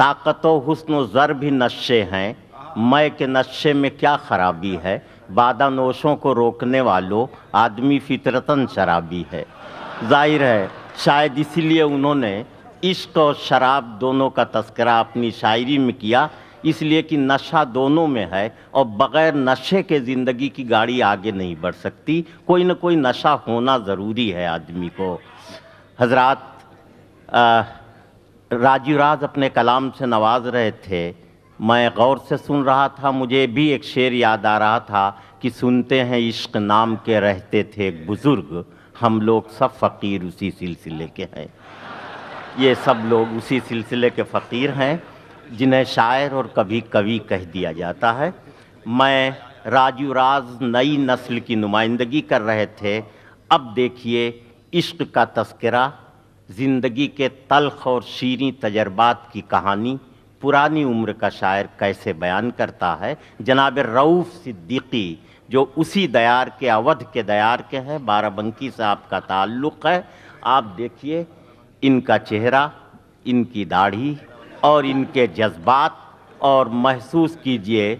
ताकत हसन ज़र भी नशे हैं मैं के नशे में क्या खराबी है बादा नोशों को रोकने वालों आदमी फितरतन शराबी है जाहिर है शायद इसीलिए उन्होंने इश्क और शराब दोनों का तस्करा अपनी शायरी में किया इसलिए कि नशा दोनों में है और बग़ैर नशे के ज़िंदगी की गाड़ी आगे नहीं बढ़ सकती कोई ना कोई नशा होना ज़रूरी है आदमी को हजरात राजीव राज अपने कलाम से नवाज रहे थे मैं गौर से सुन रहा था मुझे भी एक शेर याद आ रहा था कि सुनते हैं इश्क नाम के रहते थे एक बुज़ुर्ग हम लोग सब फ़कीर उसी सिलसिले के हैं ये सब लोग उसी सिलसिले के फ़कीर हैं जिन्हें शायर और कभी कवि कह दिया जाता है मैं राजू राज नई नस्ल की नुमाइंदगी कर रहे थे अब देखिए इश्क का तस्करा ज़िंदगी के तलख और शीरी तजर्बात की कहानी पुरानी उम्र का शायर कैसे बयान करता है जनाब रऊफ़ सिद्दीकी जो उसी दयार के अवध के दयार के हैं बाराबंकी से आपका ताल्लुक़ है आप देखिए इनका चेहरा इनकी दाढ़ी और इनके जज्बात और महसूस कीजिए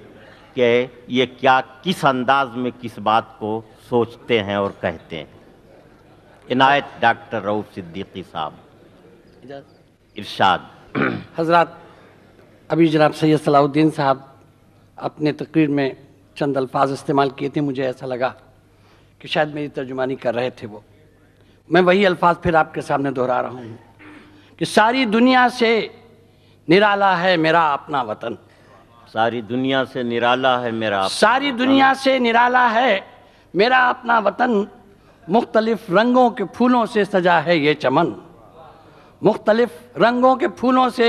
कि ये क्या किस अंदाज में किस बात को सोचते हैं और कहते हैं इनायत डॉक्टर रऊफ सिद्दीकी साहब इरशाद हजरत अभी जनाब सैयद सलाउद्दीन साहब अपने तकरीर में चंद अल्फाज इस्तेमाल किए थे मुझे ऐसा लगा कि शायद मेरी तर्जुमानी कर रहे थे वो मैं वही अल्फाज फिर आपके सामने दोहरा रहा हूँ कि सारी दुनिया से निराला है मेरा अपना वतन सारी दुनिया से निराला है मेरा सारी दुनिया से निराला है मेरा अपना वतन मुख्तलिफ रंगों के फूलों से सजा है ये चमन मुख्तलिफ रंगों के फूलों से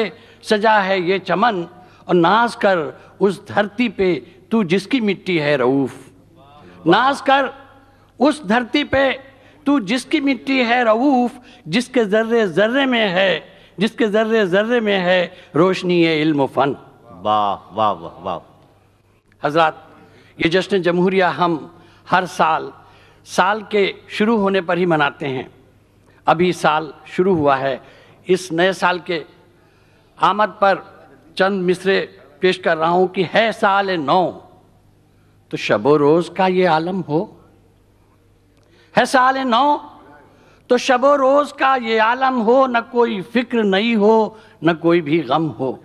सजा है ये चमन और नाज कर उस धरती पे तू जिसकी मिट्टी है रऊफ़ नाज कर उस धरती पे तू जिसकी मिट्टी है रऊफ़ जिसके ज़र्रे ज़र्रे में है जिसके ज़र्रे ज़र्रे में है रोशनी इल्म फ़न वाह वाह वाह वाह हजरत ये जश्न जमहूरिया हम हर साल साल के शुरू होने पर ही मनाते हैं अभी साल शुरू हुआ है इस नए साल के आमद पर चंद मिसरे पेश कर रहा हूँ कि है साल नौ तो शबो रोज़ का ये आलम हो है साल नौ तो शबो रोज़ का ये आलम हो न कोई फिक्र नहीं हो न कोई भी गम हो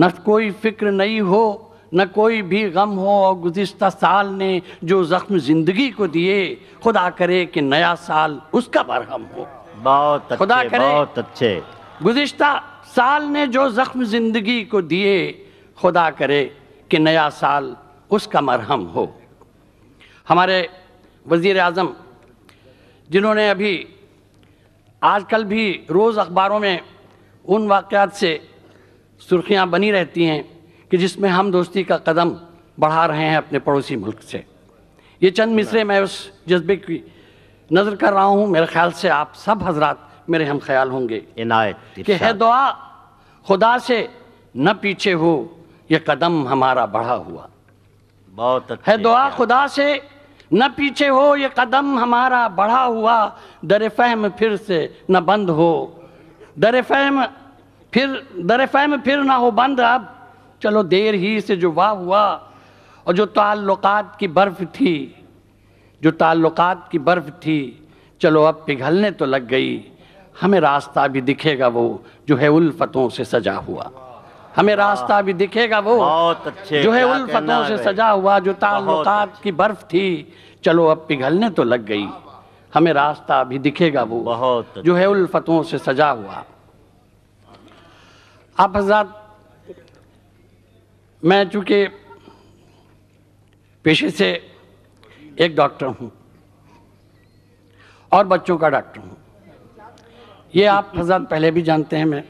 न कोई फिक्र नहीं हो न कोई भी गम हो और गुज्त साल ने जो ज़ख्म ज़िंदगी को दिए खुदा करे कि नया साल उसका बरहम हो बहुत खुदा करे बहुत अच्छे गुज्त साल ने जो ज़ख्म ज़िंदगी को दिए खुदा करे कि नया साल उसका मरहम हो हमारे वजीर अजम जिन्होंने अभी आजकल भी रोज़ अखबारों में उन वाक़ से सुर्खियाँ बनी रहती हैं कि जिसमें हम दोस्ती का कदम बढ़ा रहे हैं अपने पड़ोसी मुल्क से ये चंद मिसरे मैं उस जज्बे की नज़र कर रहा हूँ मेरे ख्याल से आप सब हजरात मेरे हम ख्याल होंगे इनायत कि है दुआ खुदा से न पीछे हो ये कदम हमारा बढ़ा हुआ बहुत है दुआ खुदा से न पीछे हो ये कदम हमारा बढ़ा हुआ दर फहम फिर से न बंद हो दर फहम फिर दर फहम फिर ना हो बंद अब चलो देर ही से जुबा हुआ और जो ताल्लुकात की बर्फ़ थी जो ताल्लुकात की बर्फ़ थी चलो अब पिघलने तो लग गई हमें रास्ता भी दिखेगा वो जो है उल्फतों से सजा हुआ हमें रास्ता भी दिखेगा वो अच्छे जो है उल्फतों से सजा हुआ जो ताल्लुकात की बर्फ थी चलो अब पिघलने तो लग गई हमें रास्ता भी दिखेगा वो बहुत जो है उल्फतों से सजा हुआ आप मैं चूँकि पेशे से एक डॉक्टर हूँ और बच्चों का डॉक्टर हूँ ये आप हजार पहले भी जानते हैं मैं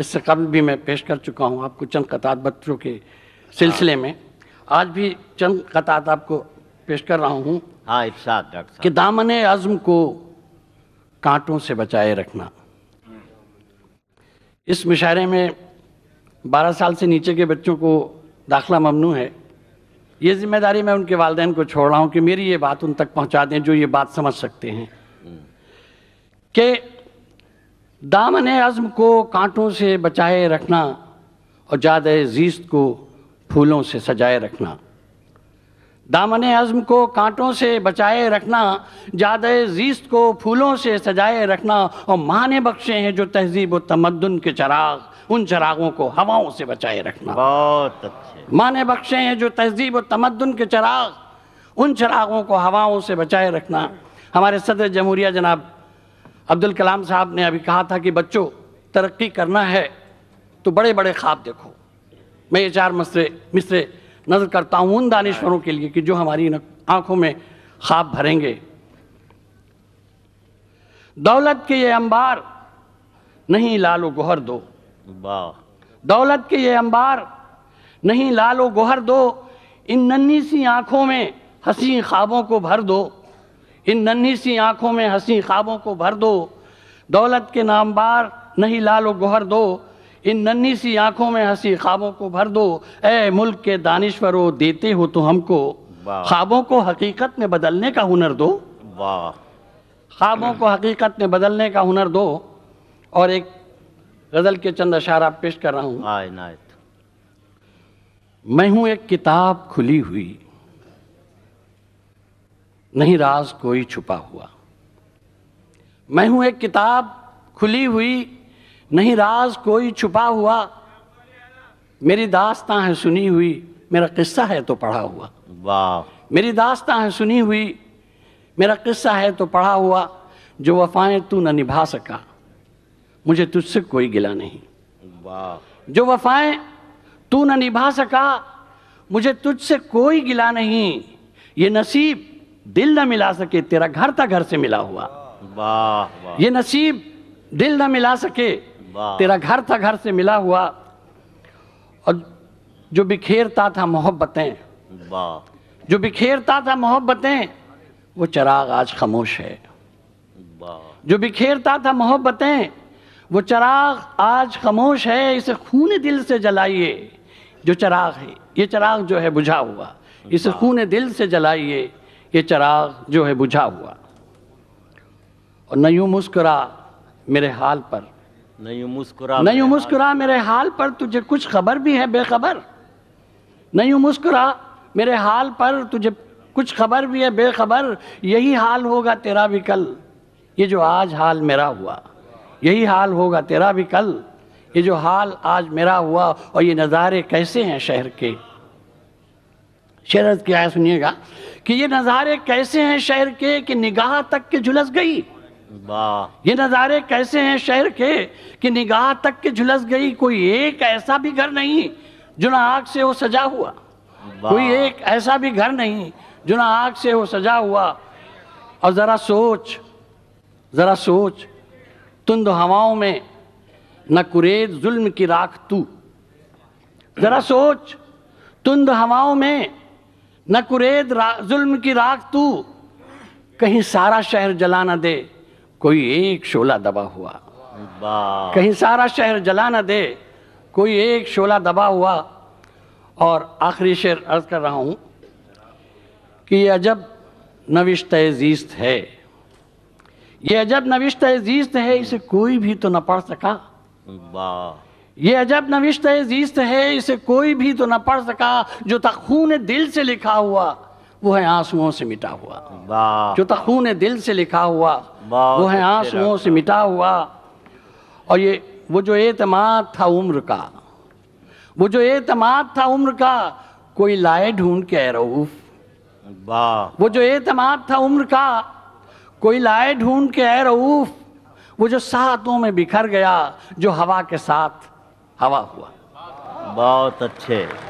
इससे कबल भी मैं पेश कर चुका हूँ आपको चंद कतार बच्चों के सिलसिले में आज भी चंद कतात आपको पेश कर रहा हूँ हाँ इर्शाद डॉक्टर कि दामन आज़म को कांटों से बचाए रखना इस मुशारे में 12 साल से नीचे के बच्चों को दाखला ममनू है ये जिम्मेदारी मैं उनके वालदेन को छोड़ रहा हूँ कि मेरी ये बात उन तक पहुँचा दें जो ये बात समझ सकते हैं कि दामन अज़म को कांटों से बचाए रखना और जाद जीस्त को फूलों से सजाए रखना दामन अज़म को कांटों से बचाए रखना जाद जीस्त को फूलों से सजाए रखना और माने बख्शे हैं जो तहजीब व तमदन के चराग उन चरागों को हवाओं से बचाए रखना बहुत अच्छे माने बख्शे हैं जो तहजीब और तमद्दन के चराग उन चरागों को हवाओं से बचाए रखना हमारे सदर जमहूरिया जनाब अब्दुल कलाम साहब ने अभी कहा था कि बच्चों तरक्की करना है तो बड़े बड़े ख्वाब देखो मैं ये चार मसरे मिसरे नज़र करता हूँ उन दानश्वरों के लिए कि जो हमारी आंखों में ख्वाब भरेंगे दौलत के ये अंबार नहीं लालो गोहर दो दौलत के ये अंबार नहीं लालो गोहर दो इन नन्ही सी आंखों में हसी ख्वाबों को भर दो इन नन्ही सी आंखों में हसी ख्वाबों को भर दो दौलत के नामबार नहीं लालो गोहर दो इन नन्ही सी आंखों में हंसी ख्वाबों को भर दो ए मुल्क के दानिश्वरों देते हो तो हमको ख्वाबों को हकीकत में बदलने का हुनर दो ख्वाबों को हकीकत में बदलने का हुनर दो और एक गजल के चंद अशार आप पेश कर रहा हूं आए नायत मैं हूं एक किताब खुली हुई नहीं राज कोई छुपा हुआ मैं हूं एक किताब खुली हुई नहीं राज कोई छुपा हुआ मेरी दास्तां है सुनी हुई मेरा किस्सा है तो पढ़ा हुआ वाह मेरी दास्तां है सुनी हुई मेरा किस्सा है तो पढ़ा हुआ जो वफाएं तू न निभा सका मुझे तुझसे कोई गिला नहीं जो वफाएं तू न निभा सका मुझे तुझसे कोई गिला नहीं ये नसीब दिल न मिला सके तेरा घर था घर से मिला हुआ वाह ये नसीब दिल न मिला सके तेरा घर था घर से मिला हुआ और जो बिखेरता था मोहब्बतें जो बिखेरता था मोहब्बतें वो चराग आज खामोश है जो बिखेरता था मोहब्बतें वो चराग आज खामोश है इसे खून दिल से जलाइए जो चराग है ये चराग जो है बुझा हुआ इसे खून दिल से जलाइए ये चराग जो है बुझा हुआ और न यूँ मुस्कुरा मेरे हाल पर न यूँ मुस्कुरा न मुस्कुरा मेरे हाल पर तुझे कुछ खबर भी है बेखबर न मुस्कुरा मेरे हाल पर तुझे कुछ खबर भी है बेखबर यही हाल होगा तेरा भी कल ये जो आज हाल मेरा हुआ यही हाल होगा तेरा भी कल ये जो हाल आज मेरा हुआ और ये नज़ारे कैसे हैं शहर के शरद क्या है सुनिएगा कि ये नज़ारे कैसे हैं शहर के कि निगाह तक के झुलस गई ये नज़ारे कैसे हैं शहर के कि निगाह तक के झुलस गई कोई एक ऐसा भी घर नहीं जो ना आग से वो सजा हुआ कोई एक ऐसा भी घर नहीं जो ना आग से वो सजा हुआ और ज़रा सोच ज़रा सोच तुंद हवाओं में न कुरेद जुल्म की राख तू जरा सोच तुंद हवाओं में न कुरेद जुल्म की राख तू कहीं सारा शहर जला ना दे कोई एक शोला दबा हुआ कहीं सारा शहर जला ना दे कोई एक शोला दबा हुआ और आखिरी शेर अर्ज कर रहा हूं कि अजब नविश तजीस्त है ये अजब नविश्त जीस्त है इसे कोई भी तो न पढ़ सका ये अजब नविश्त जीस्त है इसे कोई भी तो न पढ़ सका जो तखून दिल से लिखा हुआ वो है आंसुओं से मिटा हुआ जो तखून दिल से लिखा हुआ वो है आंसुओं से मिटा हुआ और ये वो जो एतमाद था उम्र का वो जो एतमाद था उम्र का कोई लाए ढूंढ के रऊफ वो जो एतमाद था उम्र का कोई लाए ढूंढ के है रऊफ वो जो सातों में बिखर गया जो हवा के साथ हवा हुआ बहुत अच्छे